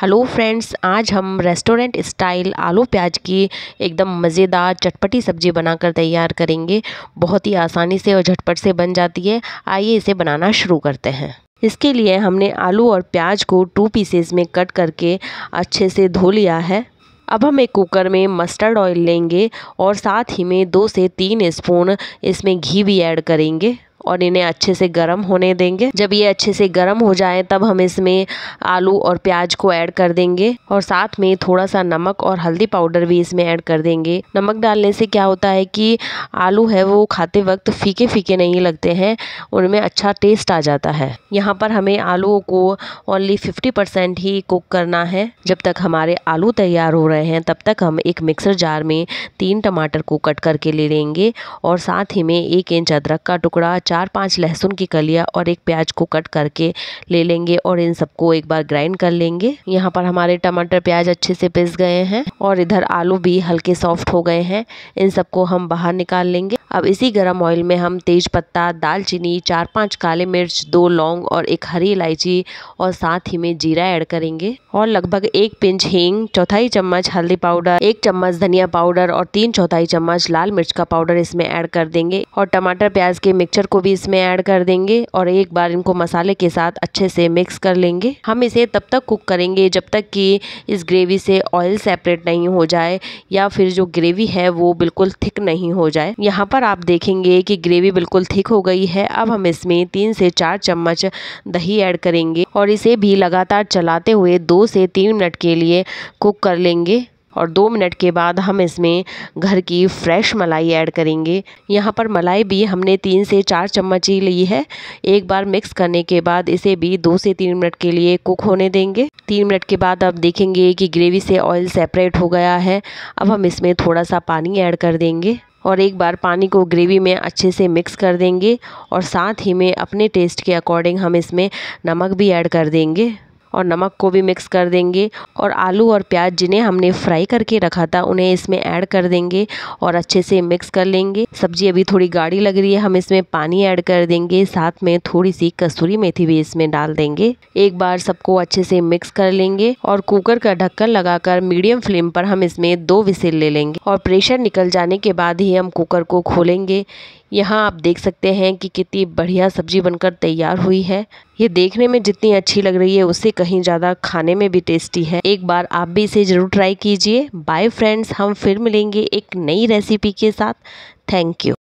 hello friends आज हम restaurant style आलू प्याज की एकदम मज़ेदार चटपटी सब्ज़ी बनाकर तैयार करेंगे बहुत ही आसानी से और झटपट से बन जाती है आइए इसे बनाना शुरू करते हैं इसके लिए हमने आलू और प्याज को टू पीसेस में कट करके अच्छे से धो लिया है अब हम एक कुकर में मस्टर्ड ऑयल लेंगे और साथ ही में दो से तीन स्पून इसमें घी भी ऐड करेंगे और इन्हें अच्छे से गर्म होने देंगे जब ये अच्छे से गर्म हो जाए तब हम इसमें आलू और प्याज को ऐड कर देंगे और साथ में थोड़ा सा नमक और हल्दी पाउडर भी इसमें ऐड कर देंगे नमक डालने से क्या होता है कि आलू है वो खाते वक्त फीके फीके नहीं लगते हैं उनमें अच्छा टेस्ट आ जाता है यहाँ पर हमें आलू को ओनली फिफ्टी परसेंट ही कुक करना है जब तक हमारे आलू तैयार हो रहे हैं तब तक हम एक मिक्सर जार में तीन टमाटर को कट करके ले लेंगे और साथ ही में एक इंच अदरक का टुकड़ा चार पांच लहसुन की कलियाँ और एक प्याज को कट करके ले लेंगे और इन सबको एक बार ग्राइंड कर लेंगे यहाँ पर हमारे टमाटर प्याज अच्छे से पिस गए हैं और इधर आलू भी हल्के सॉफ्ट हो गए हैं इन सबको हम बाहर निकाल लेंगे अब इसी गर्म ऑयल में हम तेज पत्ता दालचीनी चार पांच काले मिर्च दो लौंग और एक हरी इलायची और साथ ही में जीरा ऐड करेंगे और लगभग एक पिंच हींग चौथाई चम्मच हल्दी पाउडर एक चम्मच धनिया पाउडर और तीन चौथाई चम्मच लाल मिर्च का पाउडर इसमें ऐड कर देंगे और टमाटर प्याज के मिक्सचर को भी इसमें ऐड कर देंगे और एक बार इनको मसाले के साथ अच्छे से मिक्स कर लेंगे हम इसे तब तक कुक करेंगे जब तक कि इस ग्रेवी से ऑयल सेपरेट नहीं हो जाए या फिर जो ग्रेवी है वो बिल्कुल थिक नहीं हो जाए यहाँ पर आप देखेंगे कि ग्रेवी बिल्कुल थिक हो गई है अब हम इसमें तीन से चार चम्मच दही ऐड करेंगे और इसे भी लगातार चलाते हुए दो से तीन मिनट के लिए कुक कर लेंगे और दो मिनट के बाद हम इसमें घर की फ्रेश मलाई ऐड करेंगे यहाँ पर मलाई भी हमने तीन से चार चम्मच ही ली है एक बार मिक्स करने के बाद इसे भी दो से तीन मिनट के लिए कुक होने देंगे तीन मिनट के बाद अब देखेंगे कि ग्रेवी से ऑयल सेपरेट हो गया है अब हम इसमें थोड़ा सा पानी ऐड कर देंगे और एक बार पानी को ग्रेवी में अच्छे से मिक्स कर देंगे और साथ ही में अपने टेस्ट के अकॉर्डिंग हम इसमें नमक भी ऐड कर देंगे और नमक को भी मिक्स कर देंगे और आलू और प्याज जिन्हें हमने फ्राई करके रखा था उन्हें इसमें ऐड कर देंगे और अच्छे से मिक्स कर लेंगे सब्जी अभी थोड़ी गाढ़ी लग रही है हम इसमें पानी ऐड कर देंगे साथ में थोड़ी सी कसूरी मेथी भी इसमें डाल देंगे एक बार सबको अच्छे से मिक्स कर लेंगे और कुकर का ढक्कन लगाकर मीडियम फ्लेम पर हम इसमें दो विसिल ले लेंगे और प्रेशर निकल जाने के बाद ही हम कुकर को खोलेंगे यहाँ आप देख सकते हैं कि कितनी बढ़िया सब्जी बनकर तैयार हुई है ये देखने में जितनी अच्छी लग रही है उससे कहीं ज़्यादा खाने में भी टेस्टी है एक बार आप भी इसे ज़रूर ट्राई कीजिए बाय फ्रेंड्स हम फिर मिलेंगे एक नई रेसिपी के साथ थैंक यू